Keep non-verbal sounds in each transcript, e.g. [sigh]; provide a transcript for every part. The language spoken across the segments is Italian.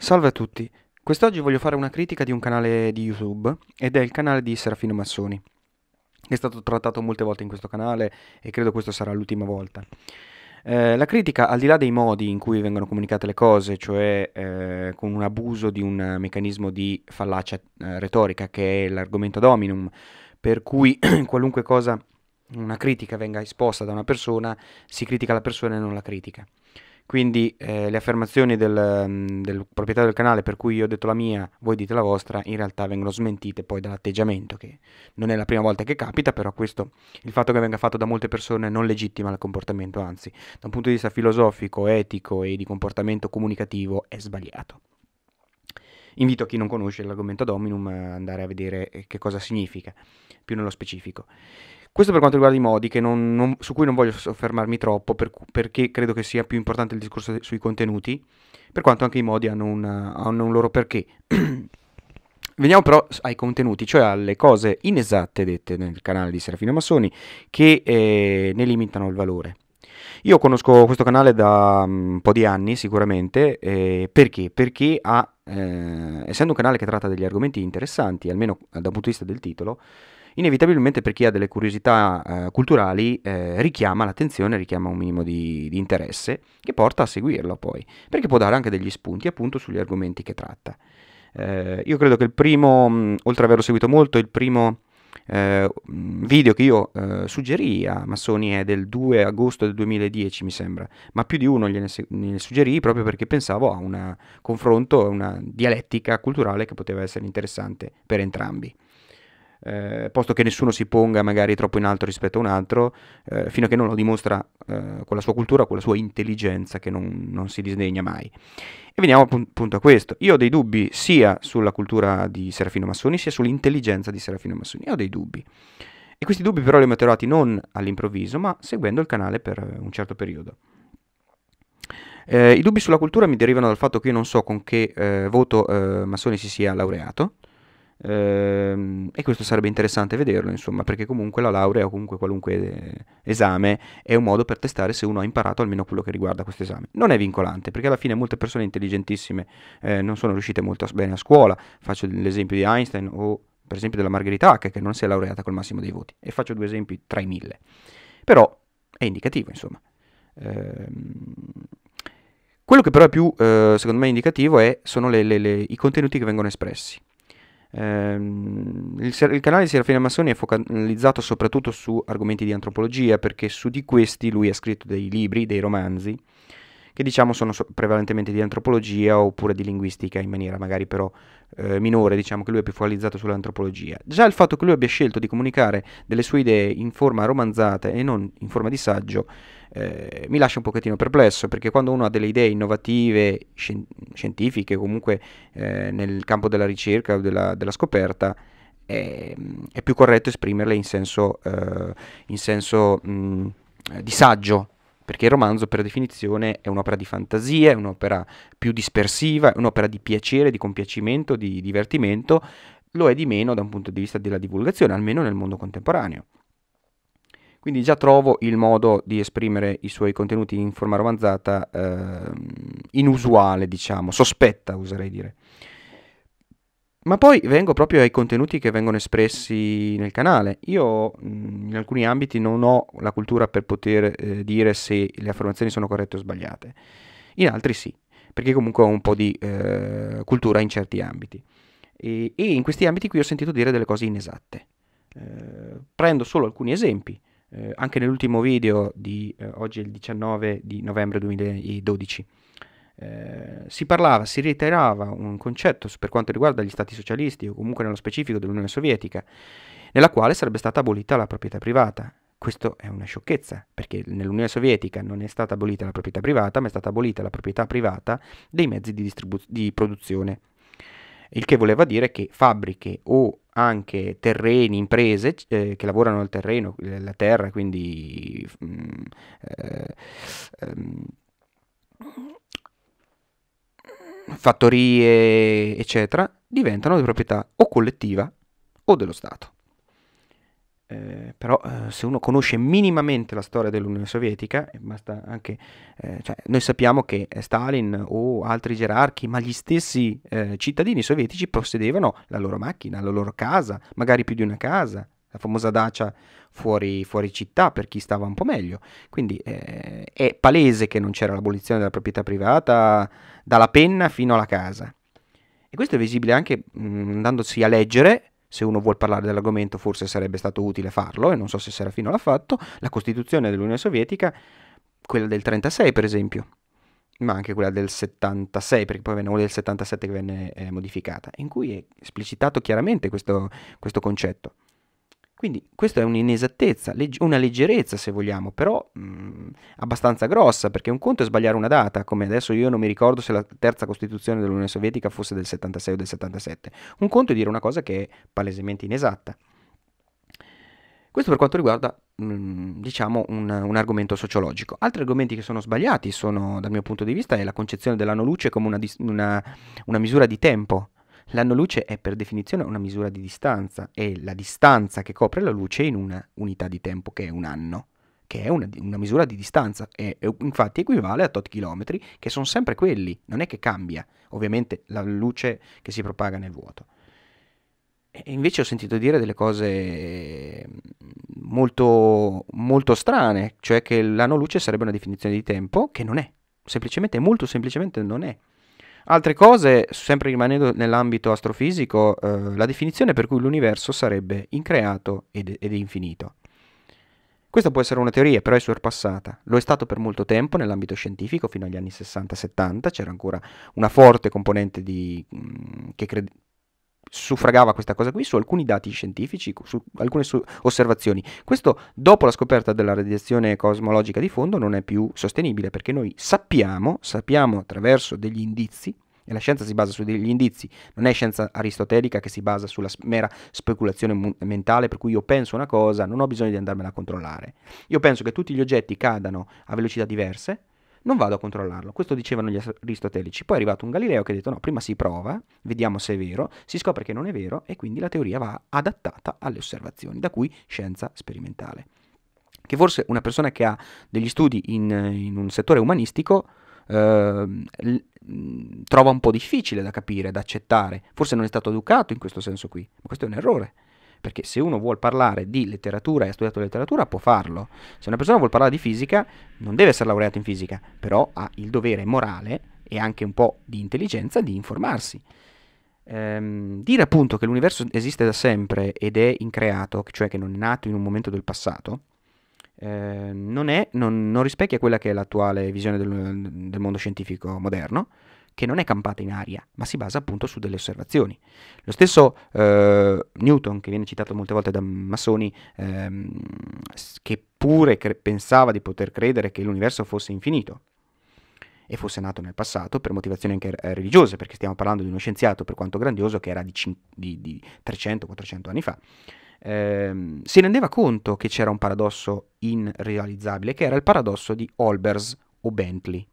Salve a tutti, quest'oggi voglio fare una critica di un canale di YouTube ed è il canale di Serafino Massoni, che è stato trattato molte volte in questo canale e credo questa sarà l'ultima volta. Eh, la critica, al di là dei modi in cui vengono comunicate le cose, cioè eh, con un abuso di un meccanismo di fallacia eh, retorica che è l'argomento dominum, per cui [clears throat] qualunque cosa, una critica venga esposta da una persona, si critica la persona e non la critica. Quindi eh, le affermazioni del, mm, del, proprietario del canale per cui io ho detto la mia, voi dite la vostra, in realtà vengono smentite poi dall'atteggiamento, che non è la prima volta che capita, però questo, il fatto che venga fatto da molte persone non legittima il comportamento, anzi, da un punto di vista filosofico, etico e di comportamento comunicativo è sbagliato. Invito chi non conosce l'argomento Dominum ad andare a vedere eh, che cosa significa, più nello specifico. Questo per quanto riguarda i modi, non, non, su cui non voglio soffermarmi troppo, per, perché credo che sia più importante il discorso sui contenuti, per quanto anche i modi hanno, una, hanno un loro perché. [clears throat] Veniamo però ai contenuti, cioè alle cose inesatte dette nel canale di Serafino Massoni che eh, ne limitano il valore. Io conosco questo canale da mm, un po' di anni sicuramente, eh, perché? Perché ha, eh, essendo un canale che tratta degli argomenti interessanti, almeno eh, dal punto di vista del titolo, inevitabilmente per chi ha delle curiosità eh, culturali eh, richiama l'attenzione, richiama un minimo di, di interesse che porta a seguirlo poi, perché può dare anche degli spunti appunto sugli argomenti che tratta. Eh, io credo che il primo, mm, oltre ad averlo seguito molto, il primo eh, mm, video che io eh, suggerì a Massoni è del 2 agosto del 2010, mi sembra, ma più di uno gliene suggerì proprio perché pensavo a un confronto, a una dialettica culturale che poteva essere interessante per entrambi eh, posto che nessuno si ponga magari troppo in alto rispetto a un altro, eh, fino a che non lo dimostra eh, con la sua cultura, con la sua intelligenza che non, non si disdegna mai. E veniamo appunto a questo. Io ho dei dubbi sia sulla cultura di Serafino Massoni, sia sull'intelligenza di Serafino Massoni. Io ho dei dubbi. E questi dubbi però li ho maturati non all'improvviso, ma seguendo il canale per un certo periodo. Eh, I dubbi sulla cultura mi derivano dal fatto che io non so con che eh, voto eh, Massoni si sia laureato, Ehm, e questo sarebbe interessante vederlo, insomma, perché comunque la laurea o comunque qualunque eh, esame è un modo per testare se uno ha imparato almeno quello che riguarda questo esame. Non è vincolante, perché alla fine molte persone intelligentissime eh, non sono riuscite molto bene a scuola. Faccio l'esempio di Einstein o per esempio della Margherita Hack che non si è laureata col massimo dei voti. E faccio due esempi tra i mille. Però è indicativo, insomma. Ehm... Quello che però è più, eh, secondo me, indicativo è, sono le, le, le, i contenuti che vengono espressi. Ehm, il, il, canale di Serafina Massoni è focalizzato soprattutto su argomenti di antropologia perché su di questi lui ha scritto dei libri, dei romanzi che diciamo sono prevalentemente di antropologia oppure di linguistica in maniera magari però eh, minore, diciamo che lui è più focalizzato sull'antropologia. Già il fatto che lui abbia scelto di comunicare delle sue idee in forma romanzata e non in forma di saggio eh, mi lascia un pochettino perplesso perché quando uno ha delle idee innovative, scien- scientifiche, comunque eh, nel campo della ricerca o della, della scoperta, è più corretto esprimerle in senso, uh, in senso um, di saggio, perché il romanzo per definizione è un'opera di fantasia, è un'opera più dispersiva, è un'opera di piacere, di compiacimento, di divertimento, lo è di meno da un punto di vista della divulgazione, almeno nel mondo contemporaneo. Quindi già trovo il modo di esprimere i suoi contenuti in forma romanzata eh, inusuale, diciamo, sospetta userei dire. Ma poi vengo proprio ai contenuti che vengono espressi nel canale. Io mm, in alcuni ambiti non ho la cultura per poter eh, dire se le affermazioni sono corrette o sbagliate, in altri sì, perché comunque ho un po' di eh, cultura in certi ambiti. E, e, in questi ambiti qui ho sentito dire delle cose inesatte. Eh, prendo solo alcuni esempi. Eh, anche nell'ultimo video di eh, oggi è il 19 di novembre 2012 eh, si parlava, si reiterava un concetto per quanto riguarda gli stati socialisti o comunque nello specifico dell'Unione Sovietica, nella quale sarebbe stata abolita la proprietà privata. Questo è una sciocchezza, perché nell'Unione Sovietica non è stata abolita la proprietà privata, ma è stata abolita la proprietà privata dei mezzi di, distribu- di produzione. Il che voleva dire che fabbriche o anche terreni, imprese eh, che lavorano al terreno, la terra, quindi... Mm, eh, um, fattorie, eccetera, diventano di proprietà o collettiva o dello Stato. Eh, però eh, se uno conosce minimamente la storia dell'Unione Sovietica, basta anche, eh, cioè, noi sappiamo che eh, Stalin o altri gerarchi, ma gli stessi eh, cittadini sovietici possedevano la loro macchina, la loro casa, magari più di una casa, la famosa dacia fuori, fuori, città per chi stava un po' meglio. Quindi eh, è palese che non c'era l'abolizione della proprietà privata dalla penna fino alla casa. E questo è visibile anche mh, mm, andandosi a leggere, se uno vuol parlare dell'argomento forse sarebbe stato utile farlo, e non so se Serafino l'ha fatto, la Costituzione dell'Unione Sovietica, quella del 1936 per esempio, ma anche quella del 76, perché poi venne quella del 77 che venne eh, modificata, in cui è esplicitato chiaramente questo, questo concetto. Quindi questa è un'inesattezza, una leggerezza se vogliamo, però mh, mm, abbastanza grossa, perché un conto è sbagliare una data, come adesso io non mi ricordo se la terza Costituzione dell'Unione Sovietica fosse del 76 o del 77, un conto è dire una cosa che è palesemente inesatta. Questo per quanto riguarda mh, mm, diciamo un, un, argomento sociologico. Altri argomenti che sono sbagliati sono, dal mio punto di vista, è la concezione dell'anno luce come una, una, una misura di tempo L'anno luce è per definizione una misura di distanza, è la distanza che copre la luce in una unità di tempo che è un anno, che è una, una misura di distanza, e, infatti equivale a tot chilometri, che sono sempre quelli, non è che cambia, ovviamente la luce che si propaga nel vuoto. E invece ho sentito dire delle cose mm, molto, molto strane, cioè che l'anno luce sarebbe una definizione di tempo che non è, semplicemente, molto semplicemente non è. Altre cose, sempre rimanendo nell'ambito astrofisico, eh, la definizione per cui l'universo sarebbe increato ed, ed infinito. Questa può essere una teoria, però è sorpassata. Lo è stato per molto tempo nell'ambito scientifico, fino agli anni 60-70, c'era ancora una forte componente di, mm, che cre- suffragava questa cosa qui su alcuni dati scientifici, su alcune su- osservazioni. Questo dopo la scoperta della radiazione cosmologica di fondo non è più sostenibile perché noi sappiamo, sappiamo attraverso degli indizi, e la scienza si basa su degli indizi, non è scienza aristotelica che si basa sulla mera speculazione mu- mentale, per cui io penso una cosa, non ho bisogno di andarmela a controllare. Io penso che tutti gli oggetti cadano a velocità diverse, non vado a controllarlo. Questo dicevano gli aristotelici. Poi è arrivato un Galileo che ha detto no, prima si prova, vediamo se è vero, si scopre che non è vero e quindi la teoria va adattata alle osservazioni, da cui scienza sperimentale. Che forse una persona che ha degli studi in, in un settore umanistico eh, trova un po' difficile da capire, da accettare. Forse non è stato educato in questo senso qui, ma questo è un errore perché se uno vuole parlare di letteratura e ha studiato letteratura può farlo, se una persona vuole parlare di fisica non deve essere laureato in fisica, però ha il dovere morale e anche un po' di intelligenza di informarsi. Ehm, dire appunto che l'universo esiste da sempre ed è increato, cioè che non è nato in un momento del passato, eh, non, è, non, non, rispecchia quella che è l'attuale visione del, del mondo scientifico moderno, che non è campata in aria, ma si basa appunto su delle osservazioni. Lo stesso eh, Newton, che viene citato molte volte da massoni, ehm, che pure cre- pensava di poter credere che l'universo fosse infinito e fosse nato nel passato per motivazioni anche eh, religiose, perché stiamo parlando di uno scienziato, per quanto grandioso, che era di, cin- di, di 300-400 anni fa. Ehm, si rendeva conto che c'era un paradosso irrealizzabile, che era il paradosso di Olbers o Bentley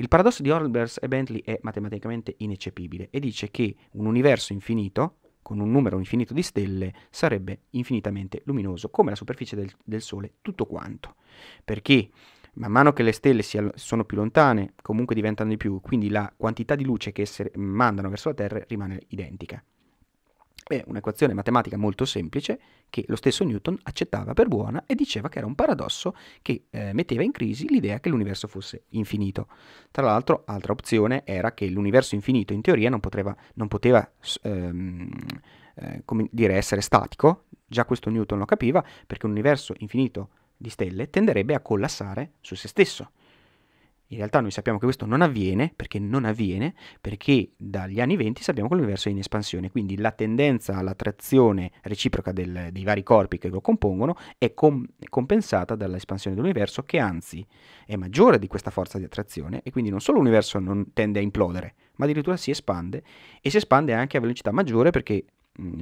il paradosso di Olbers e Bentley è matematicamente ineccepibile e dice che un universo infinito, con un numero infinito di stelle, sarebbe infinitamente luminoso, come la superficie del, del Sole, tutto quanto. Perché man mano che le stelle si, sono più lontane, comunque diventano di più, quindi la quantità di luce che mandano verso la Terra rimane identica. È un'equazione matematica molto semplice che lo stesso Newton accettava per buona e diceva che era un paradosso che eh, metteva in crisi l'idea che l'universo fosse infinito. Tra l'altro, altra opzione era che l'universo infinito in teoria non, poteva, non poteva ehm, eh, dire, essere statico, già questo Newton lo capiva, perché un universo infinito di stelle tenderebbe a collassare su se stesso in realtà noi sappiamo che questo non avviene, perché non avviene, perché dagli anni 20 sappiamo che l'universo è in espansione, quindi la tendenza all'attrazione reciproca del, dei vari corpi che lo compongono è com- compensata dall'espansione dell'universo che anzi è maggiore di questa forza di attrazione e quindi non solo l'universo non tende a implodere, ma addirittura si espande e si espande anche a velocità maggiore perché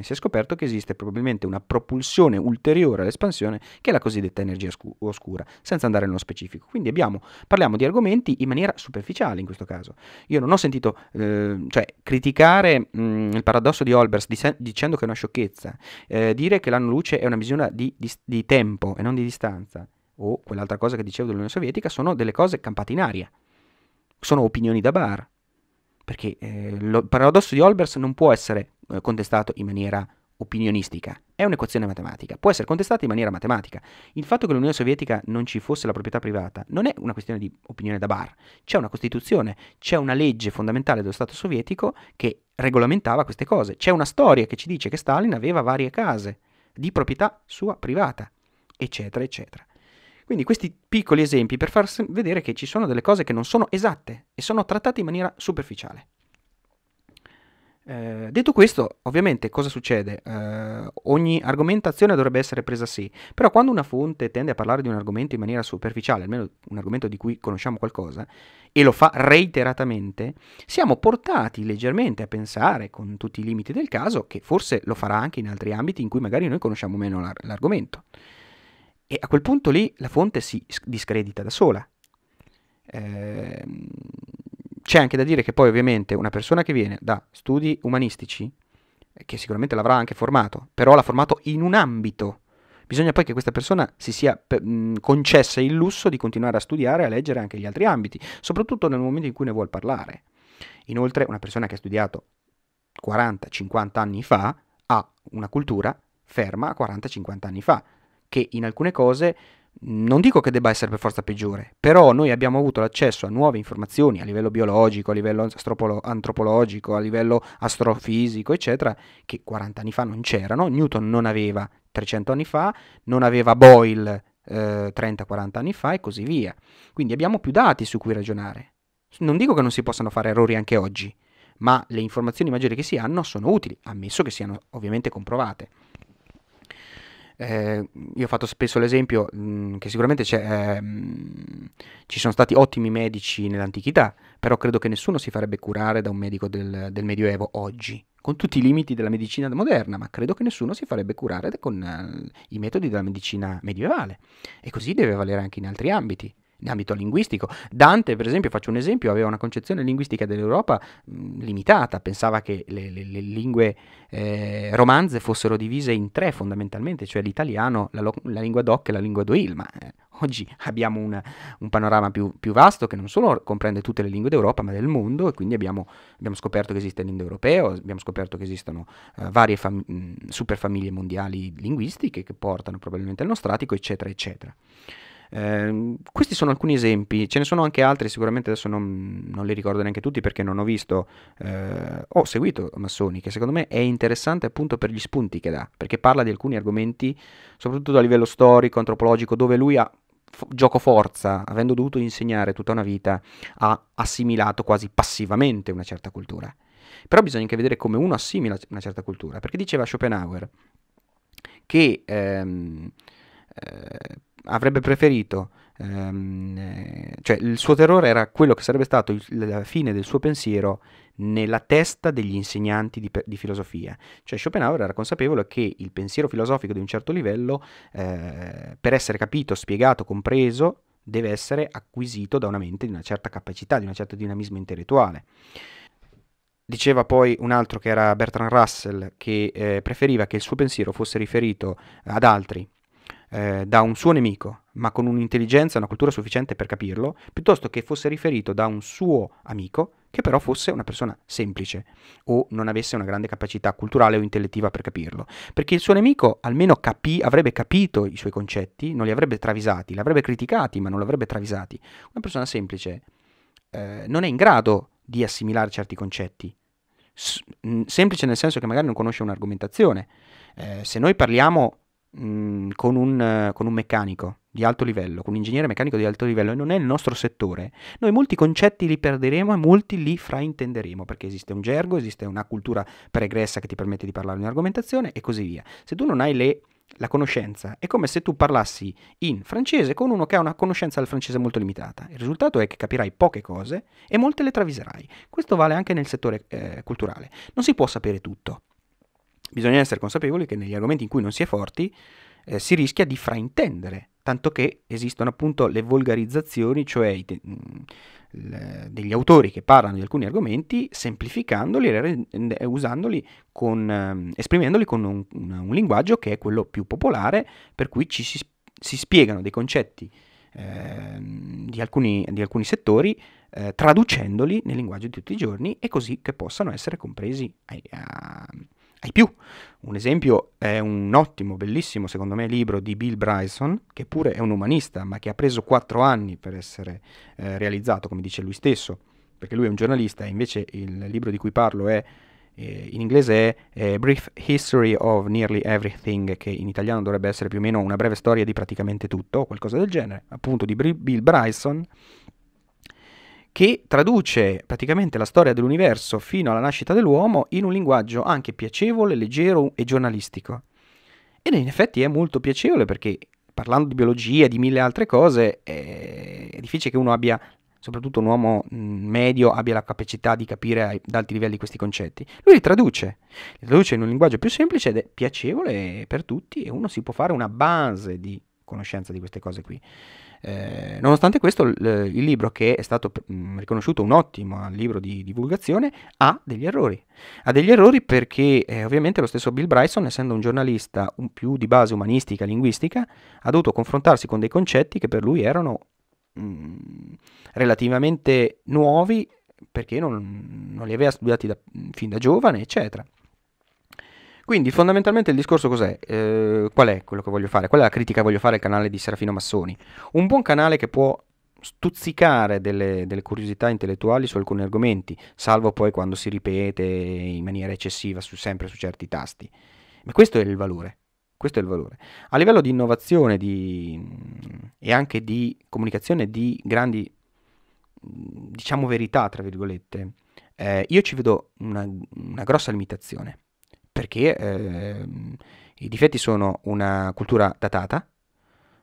si è scoperto che esiste probabilmente una propulsione ulteriore all'espansione che è la cosiddetta energia scu- oscura, senza andare nello specifico. Quindi abbiamo, parliamo di argomenti in maniera superficiale in questo caso. Io non ho sentito eh, cioè, criticare mh, il paradosso di Olbers dic- dicendo che è una sciocchezza, eh, dire che l'anno luce è una misura di, di, di tempo e non di distanza, o quell'altra cosa che dicevo dell'Unione Sovietica, sono delle cose campate in aria, sono opinioni da bar perché eh, lo, il paradosso di Olbers non può essere eh, contestato in maniera opinionistica. È un'equazione matematica, può essere contestata in maniera matematica. Il fatto che l'Unione Sovietica non ci fosse la proprietà privata non è una questione di opinione da bar, c'è una Costituzione, c'è una legge fondamentale dello Stato sovietico che regolamentava queste cose, c'è una storia che ci dice che Stalin aveva varie case di proprietà sua privata, eccetera, eccetera. Quindi questi piccoli esempi per far vedere che ci sono delle cose che non sono esatte e sono trattate in maniera superficiale. Eh, detto questo, ovviamente cosa succede? Eh, ogni argomentazione dovrebbe essere presa sì, però quando una fonte tende a parlare di un argomento in maniera superficiale, almeno un argomento di cui conosciamo qualcosa, e lo fa reiteratamente, siamo portati leggermente a pensare, con tutti i limiti del caso, che forse lo farà anche in altri ambiti in cui magari noi conosciamo meno l'ar- l'argomento. E a quel punto lì la fonte si discredita da sola. Eh, c'è anche da dire che poi ovviamente una persona che viene da studi umanistici, che sicuramente l'avrà anche formato, però l'ha formato in un ambito. Bisogna poi che questa persona si sia mh, mm, concessa il lusso di continuare a studiare e a leggere anche gli altri ambiti, soprattutto nel momento in cui ne vuol parlare. Inoltre una persona che ha studiato 40-50 anni fa ha una cultura ferma a 40-50 anni fa, che in alcune cose non dico che debba essere per forza peggiore, però noi abbiamo avuto l'accesso a nuove informazioni a livello biologico, a livello antropologico, a livello astrofisico, eccetera, che 40 anni fa non c'erano, Newton non aveva 300 anni fa, non aveva Boyle eh, 30-40 anni fa e così via. Quindi abbiamo più dati su cui ragionare. Non dico che non si possano fare errori anche oggi, ma le informazioni maggiori che si hanno sono utili, ammesso che siano ovviamente comprovate eh, io ho fatto spesso l'esempio mh, mm, che sicuramente eh, mh, ci sono stati ottimi medici nell'antichità, però credo che nessuno si farebbe curare da un medico del, del Medioevo oggi, con tutti i limiti della medicina moderna, ma credo che nessuno si farebbe curare con eh, i metodi della medicina medievale. E così deve valere anche in altri ambiti in ambito linguistico. Dante, per esempio, faccio un esempio, aveva una concezione linguistica dell'Europa mm, limitata, pensava che le, le, le lingue eh, romanze fossero divise in tre fondamentalmente, cioè l'italiano, la, lo, la lingua doc e la lingua doil, ma eh, oggi abbiamo un, un panorama più, più, vasto che non solo comprende tutte le lingue d'Europa, ma del mondo e quindi abbiamo, abbiamo scoperto che esiste l'indoeuropeo, abbiamo scoperto che esistono eh, varie fam- mm, superfamiglie mondiali linguistiche che portano probabilmente al nostratico, eccetera, eccetera. Eh, questi sono alcuni esempi, ce ne sono anche altri, sicuramente adesso non, non li ricordo neanche tutti perché non ho visto, eh, ho seguito Massoni, che secondo me è interessante appunto per gli spunti che dà, perché parla di alcuni argomenti, soprattutto a livello storico, antropologico, dove lui ha f- gioco forza, avendo dovuto insegnare tutta una vita, ha assimilato quasi passivamente una certa cultura. Però bisogna anche vedere come uno assimila una certa cultura, perché diceva Schopenhauer che... Ehm, eh, avrebbe preferito ehm, eh, cioè il suo terrore era quello che sarebbe stato il, la fine del suo pensiero nella testa degli insegnanti di, di, filosofia. Cioè Schopenhauer era consapevole che il pensiero filosofico di un certo livello, eh, per essere capito, spiegato, compreso, deve essere acquisito da una mente di una certa capacità, di un certo dinamismo intellettuale. Diceva poi un altro che era Bertrand Russell che eh, preferiva che il suo pensiero fosse riferito ad altri eh, da un suo nemico, ma con un'intelligenza e una cultura sufficiente per capirlo, piuttosto che fosse riferito da un suo amico, che però fosse una persona semplice o non avesse una grande capacità culturale o intellettiva per capirlo. Perché il suo nemico almeno capì, avrebbe capito i suoi concetti, non li avrebbe travisati, li avrebbe criticati, ma non li avrebbe travisati. Una persona semplice eh, non è in grado di assimilare certi concetti. S- semplice nel senso che magari non conosce un'argomentazione. Eh, se noi parliamo con, un, con un meccanico di alto livello, con un ingegnere meccanico di alto livello e non è il nostro settore, noi molti concetti li perderemo e molti li fraintenderemo perché esiste un gergo, esiste una cultura pregressa che ti permette di parlare di un'argomentazione e così via. Se tu non hai le la conoscenza è come se tu parlassi in francese con uno che ha una conoscenza del francese molto limitata. Il risultato è che capirai poche cose e molte le traviserai. Questo vale anche nel settore eh, culturale. Non si può sapere tutto. Bisogna essere consapevoli che negli argomenti in cui non si è forti eh, si rischia di fraintendere, tanto che esistono appunto le volgarizzazioni, cioè te- mm, le, degli autori che parlano di alcuni argomenti semplificandoli e re- usandoli con, ehm, esprimendoli con un, un, un, linguaggio che è quello più popolare, per cui ci si, si spiegano dei concetti eh, di, alcuni, di, alcuni, settori eh, traducendoli nel linguaggio di tutti i giorni e così che possano essere compresi ai, eh, a, hai più. Un esempio è un ottimo, bellissimo, secondo me, libro di Bill Bryson, che pure è un umanista, ma che ha preso quattro anni per essere eh, realizzato, come dice lui stesso, perché lui è un giornalista e invece il libro di cui parlo è, eh, in inglese è eh, Brief History of Nearly Everything, che in italiano dovrebbe essere più o meno una breve storia di praticamente tutto, o qualcosa del genere, appunto di Bri- Bill Bryson, che traduce praticamente la storia dell'universo fino alla nascita dell'uomo in un linguaggio anche piacevole, leggero e giornalistico. Ed in effetti è molto piacevole perché parlando di biologia e di mille altre cose è difficile che uno abbia, soprattutto un uomo mm, medio, abbia la capacità di capire ad alti livelli questi concetti. Lui li traduce, li traduce in un linguaggio più semplice ed è piacevole per tutti e uno si può fare una base di conoscenza di queste cose qui. Eh, nonostante questo, l- il libro, che è stato mh, mm, riconosciuto un ottimo eh, libro di divulgazione, ha degli errori. Ha degli errori perché eh, ovviamente lo stesso Bill Bryson, essendo un giornalista un più di base umanistica linguistica, ha dovuto confrontarsi con dei concetti che per lui erano mh, mm, relativamente nuovi perché non, non li aveva studiati da, mm, fin da giovane, eccetera. Quindi fondamentalmente il discorso cos'è? Eh, qual è quello che voglio fare? Qual è la critica che voglio fare al canale di Serafino Massoni? Un buon canale che può stuzzicare delle, delle, curiosità intellettuali su alcuni argomenti, salvo poi quando si ripete in maniera eccessiva su, sempre su certi tasti. Ma questo è il valore. Questo è il valore. A livello di innovazione di, e anche di comunicazione di grandi, diciamo, verità, tra virgolette, eh, io ci vedo una, una grossa limitazione perché eh, i difetti sono una cultura datata,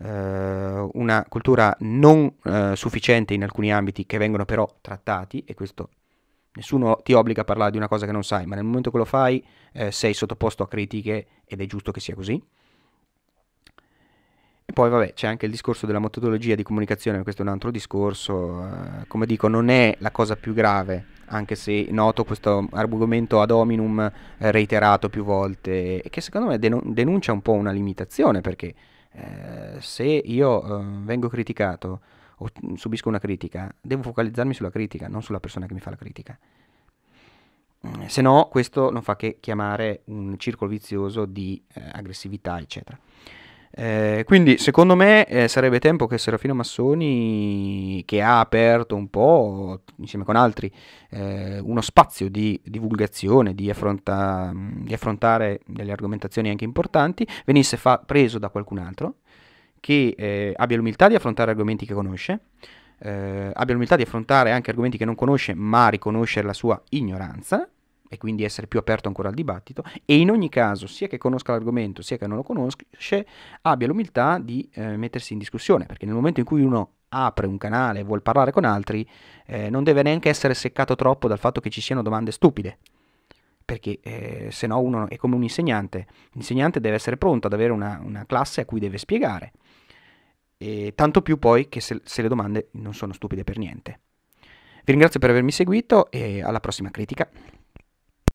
eh, una cultura non eh, sufficiente in alcuni ambiti che vengono però trattati e questo nessuno ti obbliga a parlare di una cosa che non sai, ma nel momento che lo fai eh, sei sottoposto a critiche ed è giusto che sia così poi vabbè c'è anche il discorso della metodologia di comunicazione, questo è un altro discorso, eh, come dico non è la cosa più grave, anche se noto questo argomento ad hominum eh, reiterato più volte che secondo me denun- denuncia un po' una limitazione perché eh, se io eh, vengo criticato o subisco una critica, devo focalizzarmi sulla critica, non sulla persona che mi fa la critica. Se no, questo non fa che chiamare un circolo vizioso di eh, aggressività, eccetera. Eh, quindi secondo me eh, sarebbe tempo che Serafino Massoni, che ha aperto un po' insieme con altri eh, uno spazio di divulgazione, di, affronta, di, affrontare delle argomentazioni anche importanti, venisse fa- preso da qualcun altro che eh, abbia l'umiltà di affrontare argomenti che conosce, eh, abbia l'umiltà di affrontare anche argomenti che non conosce ma riconoscere la sua ignoranza e quindi essere più aperto ancora al dibattito e in ogni caso, sia che conosca l'argomento sia che non lo conosce, abbia l'umiltà di eh, mettersi in discussione, perché nel momento in cui uno apre un canale e vuol parlare con altri, eh, non deve neanche essere seccato troppo dal fatto che ci siano domande stupide perché eh, se no uno è come un insegnante, l'insegnante deve essere pronto ad avere una, una classe a cui deve spiegare, e tanto più poi che se, se le domande non sono stupide per niente. Vi ringrazio per avermi seguito e alla prossima critica.